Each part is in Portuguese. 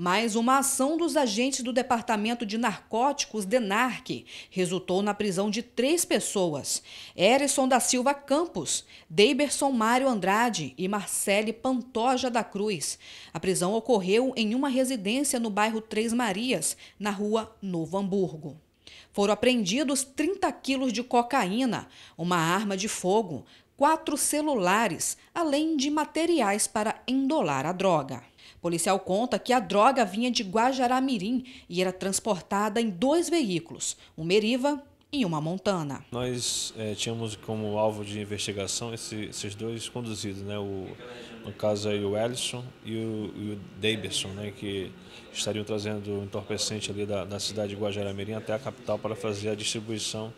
mas uma ação dos agentes do Departamento de Narcóticos, DENARC, resultou na prisão de três pessoas: Erison da Silva Campos, Deiberson Mário Andrade e Marcele Pantoja da Cruz. A prisão ocorreu em uma residência no bairro Três Marias, na rua Novo Hamburgo. Foram apreendidos 30 quilos de cocaína, uma arma de fogo, quatro celulares, além de materiais para endolar a droga. O policial conta que a droga vinha de Guajaramirim e era transportada em dois veículos, um Meriva e uma Montana. Nós é, tínhamos como alvo de investigação esse, esses dois conduzidos, né? O, no caso aí o Ellison e o, e o Davidson, né? Que estariam trazendo entorpecente ali da, da cidade de Guajaramirim até a capital para fazer a distribuição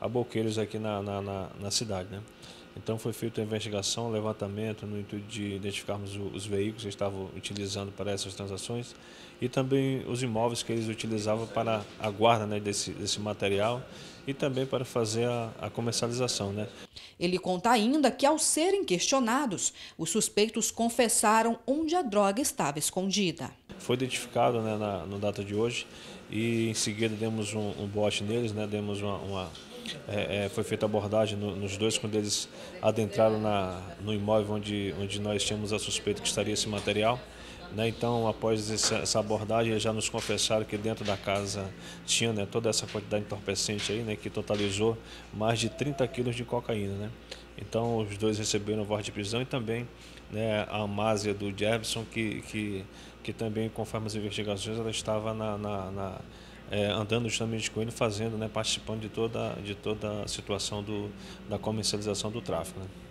a boqueiros aqui na, na, na, na cidade, né? Então foi feita a investigação, levantamento no intuito de identificarmos os veículos que estavam utilizando para essas transações e também os imóveis que eles utilizavam para a guarda né, desse, desse material e também para fazer a, a, comercialização. Né? Ele conta ainda que, ao serem questionados, os suspeitos confessaram onde a droga estava escondida. Foi identificado né, na, no data de hoje e, em seguida, demos um, um bote neles, né, demos uma, uma é, é, foi feita abordagem no, nos dois quando eles adentraram na, no imóvel onde, onde nós tínhamos a suspeita que estaria esse material. Né? Então, após essa abordagem, eles já nos confessaram que dentro da casa tinha né, toda essa quantidade entorpecente aí, né, que totalizou mais de 30 quilos de cocaína. Né? Então, os dois receberam voz de prisão e também né, a Amásia do Jefferson, que, que, que também, conforme as investigações, ela estava na, na, na é, andando justamente com ele, fazendo, né, participando de toda, de toda a situação do, da comercialização do tráfego. Né?